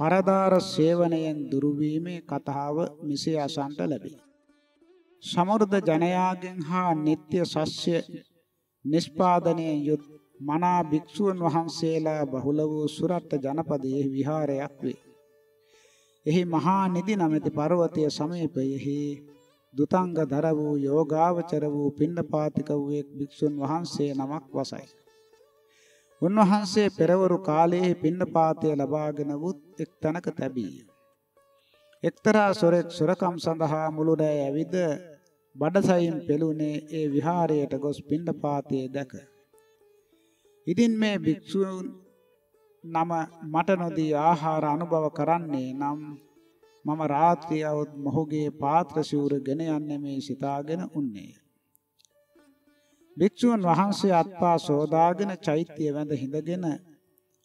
පරදාර සේවනයෙන් දුරුවීමේ කතාව මෙසේ අසන්ට ලැබේ. සමෘද්ධ ජනයාගෙන් හා නিত্য සස්්‍ය නිෂ්පාදනයෙන් යුත් මනා භික්ෂුන් වහන්සේලා බහුල වූ සුරත් ජනපදයේ විහාරයක් වේ. එහි මහා නිදි නමැති පර්වතය සමීපයෙහි දුතංග දර වූ යෝගාවචර වූ පින්නපාතික වූ එක් භික්ෂුන් වහන්සේ නමක් වසයි. උන්වහන්සේ පෙරවරු කාලයේ පින්නපාතය ලබාගෙන වුත් එක් තැනක තැබීය. එක්තරා සොරෙක් සොරකම් සඳහා මුළු රැය ඇවිද බඩසයින් පෙළුනේ ඒ විහාරයට ගොස් පින්නපාතයේ දැක. ඉතින් මේ භික්ෂූන් නම මට නොදී ආහාර අනුභව කරන්නේ නම් මම රාත්‍රියවත් මොහුගේ පාත්‍ර ශූර ගෙන යන්නේ මේ සිතාගෙන උන්නේ. භික්ෂුන් වහන්සේ අත්පා සෝදාගෙන චෛත්‍ය වැඳ හිඳගෙන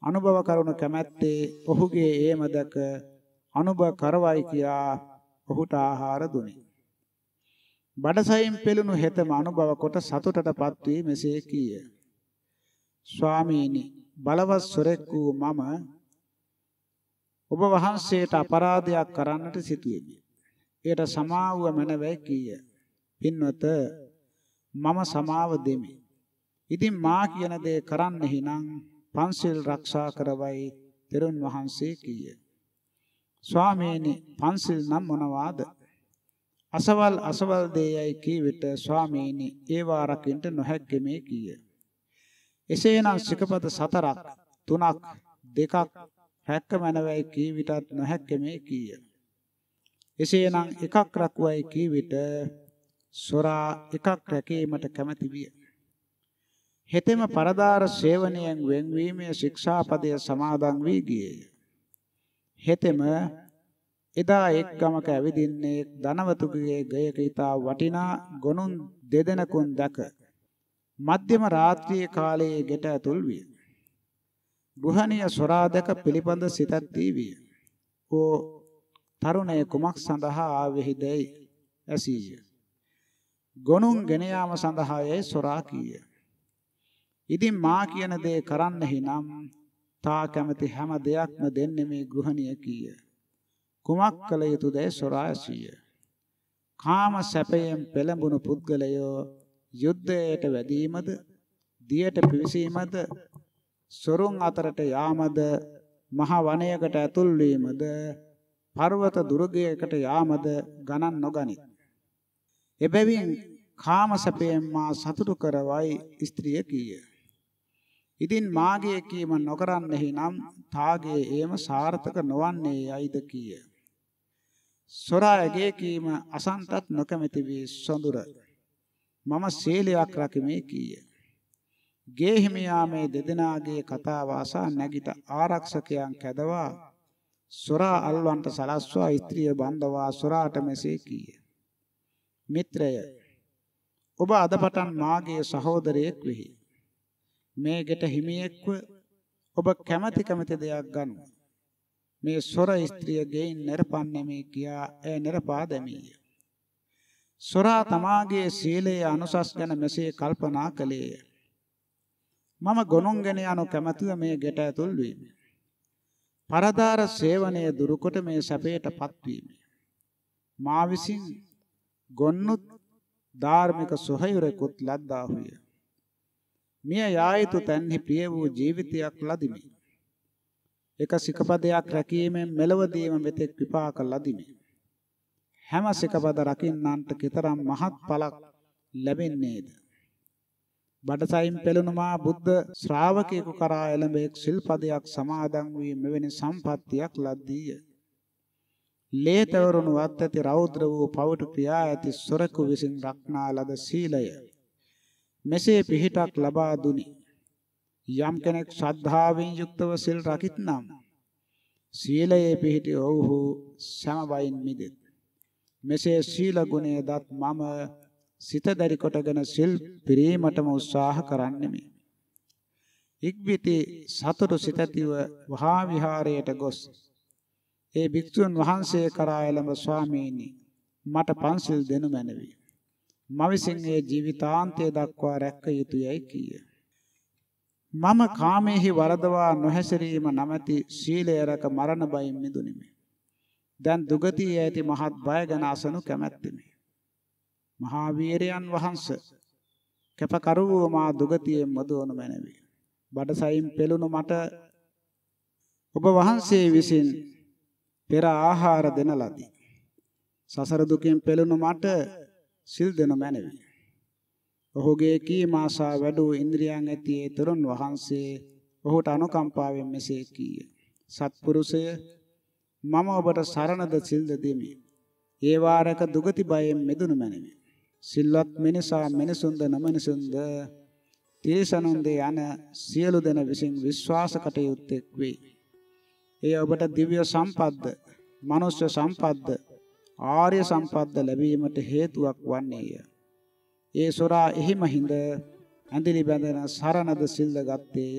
අනුභව කරුණු කැමැත්තේ ඔහුගේ ඒම දැක අනුභව කරවයි කියා ඔහුට ආහාර දුනි. බඩසයෙන් පෙළුණු හෙතම අනුභව කොට සතුටටපත් වී මෙසේ කීය. ස්වාමීනි බලවත් සොරෙක් වූ මම ඔබ වහන්සේට අපරාධයක් කරන්නට සිටියෙමි. එයට සමාව මැනවයි කීය. පින්වත මම සමාව දෙමි. ඉතින් මා කියන දේ කරන්නෙහි නම් පන්සිල් රක්ෂා කරවයි තෙරුන් වහන්සේ කීය. ස්වාමීනි පන්සිල් නම් මොනවාද? අසවල් අසවල් දේයයි කී විට ස්වාමීනි ඒවා රකින්ට නොහැක්කේ මේ කීය. එසේනම් සිකපත සතරක් තුනක් දෙකක් රැක්ක මැනවයි කී විටත් නොහැක්කේ මේ කීය. එසේනම් එකක් රකුවයි කී විට සොරා එකක් රැකීමට කැමැති විය. හෙතෙම පරදාර සේවනයෙන් වෙන්වීමේ ශික්ෂාපදය සමාදන් වී ගියේය. හෙතෙම එදා එක් ගමක ඇවිදින්නේ ධනවතුගේ ගයක ඊතා වටිනා ගොනුන් දෙදෙනකුන් දැක මධ්‍යම රාත්‍රියේ කාලයේ ගෙට ඇතුල් විය. ගෘහණිය සොරා දැක පිළිබඳ සිතක් දී විය. ඕ තරුණය කුමක් සඳහා ආවෙහිදයි ඇසීය. ගොනුන් ගෙන යාම සඳහා යයි සොරා කීය. ඉතින් මා කියන දේ කරන්නෙහි නම් තා කැමති හැම දෙයක්ම දෙන්නේ මේ ගෘහණිය කීය. කුමක් කළ යුතුදයි සොරා ඇසීය. කාම සැපයෙන් පෙළඹුණු පුද්ගලයෝ යුද්ධයට වැදීමද, දියට පිවිසීමද, සොරුන් අතරට යාමද, මහ වනයකට ඇතුල් වීමද, පර්වත දුර්ගයකට යාමද ගණන් නොගනිත්. එබැවින් කාමසපයෙන් මා සතුටු කරවයි ස්ත්‍රිය කීය. ඉතින් මාගේ කීම නොකරන්නෙහි නම් තාගේ ඒම සාර්ථක නොවන්නේ යයිද කීය. සොරායගේ කීම අසන්තත් නොකමැති වී සොඳුර. මම සීලයක් රකිමේ කීය. ගේහිමියා මේ දෙදෙනාගේ කතා වාසා නැගිට ආරක්ෂකයන් කැදවා සොරා අල්වන්ට සලස්වා ස්ත්‍රිය බන්ධවා සොරාට මෙසේ කීය. මිත්‍රය ඔබ අද පටන් මාගේ සහෝදරයෙක් වෙහි. මේ ගෙට හිමියෙක්ව ඔබ කැමැති කැමැති දෙයක් ගනු. මේ සොර ස්ත්‍රිය ගෙයින් නිර්පන්නේ මේ කියා ඒ නිර්පා දැමීය. සොරා තමාගේ සීලයේ අනුසස් ගැන මෙසේ කල්පනා කළේය. මම ගොනුන්ගෙන යනු කැමැතිව මේ ගෙට ඇතුල් වීම. පරදාර සේවනයේ දුරුකොට මේ සැපයට පත්වීම. මා විසින් ගොන්නුත් ධාර්මික සොහයුරෙකුත් ලද්දාහුය. මිය යා යුතු තන්හි ප්‍රිය වූ ජීවිතයක් ලදිමි. එක සිකපදයක් රැකීමෙන් මෙලවදීම මෙතෙක් විපාක ලදිමි. හැම සිකපද රකින්නන්ට කතරම් මහත් ඵලක් ලැබෙන්නේද? බඩසයින් පෙළුණු මා බුද්ධ ශ්‍රාවකයෙකු කරා එළඹ එක් සිල්පදයක් සමාදන් වී මෙවැනි සම්පත්තියක් ලද්දීය. ලේතවරුණු අත්‍යති රෞද්‍ර වූ පවටු ක්‍රියා ඇති සොරකු විසින් රක්නා ලද සීලය මෙසේ පිහිටක් ලබා දුනි යම් කෙනෙක් ශ්‍රද්ධාවෙන් යුක්තව සිල් රකිත්නම් සීලයේ පිහිටි ඔව්හු සමවයින් මිදෙත් මෙසේ සීල ගුණය දත් මම සිත දැරි කොටගෙන සිල් පිරීමටම උත්සාහ කරන්නෙමි ඉක්බිති සතුරු සිතතිව වහා විහාරයට ගොස් ඒ භික්ෂුන් වහන්සේ කරා එළඹ ස්වාමීනි මට පන්සිල් දෙනු මැනවි. මම විසින් ඒ ජීවිතාන්තය දක්වා රැක යුතුයයි කීය. මම කාමයේහි වරදවා නොහැසිරීම නැමැති සීලය රැක මරණ බයෙන් මිදුනිමි. දැන් දුගතියේ ඇති මහත් බය ගැන අසනු කැමැත්තෙමි. මහා වීරයන් වහන්සේ කැපකරු වූ මා දුගතියෙන් මදවනු මැනවි. බඩසයින් පෙළුණු මට ඔබ වහන්සේ විසින් පෙර ආහාර දෙන ලදී. සසර දුකෙන් පෙළුණු මට සිල් දෙනු මැනවි. ඔහුගේ කීම ආසා වැඩූ ඉන්ද්‍රියන් ඇති ඒ තරුණ වහන්සේ ඔහුට අනුකම්පාවෙන් මෙසේ කීය. සත්පුරුෂය මම ඔබට සරණද සිල්ද දෙමි. ඒ වාරක දුගති බයෙන් මෙදුණු මැනවි. සිල්වත් මිනිසා මිනිසුන්ද නොමිනිසුන්ද තිරිසනුන්ද යන සියලු දෙන විසින් විශ්වාස කටයුත්තෙක් වේ. ඒ ඔබට දිව්‍ය සම්පත්ද, මනුෂ්‍ය සම්පත්ද, ආර්ය සම්පත්ද ලැබීමට හේතුවක් වන්නේය. ඒ සොරා එහිම හිඳ ඇඳිලි බැඳෙන සරණද සිල්ද ගත්තේය.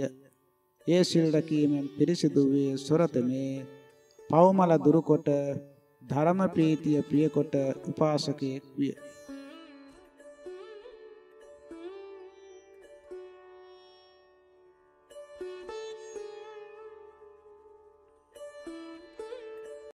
ඒ සිල් රැකීමෙන් පිරිසිදු වූ සොරතමේ පවමල දුරුකොට ධර්ම ප්‍රීතිය ප්‍රියකොට උපාසකයෙක් විය.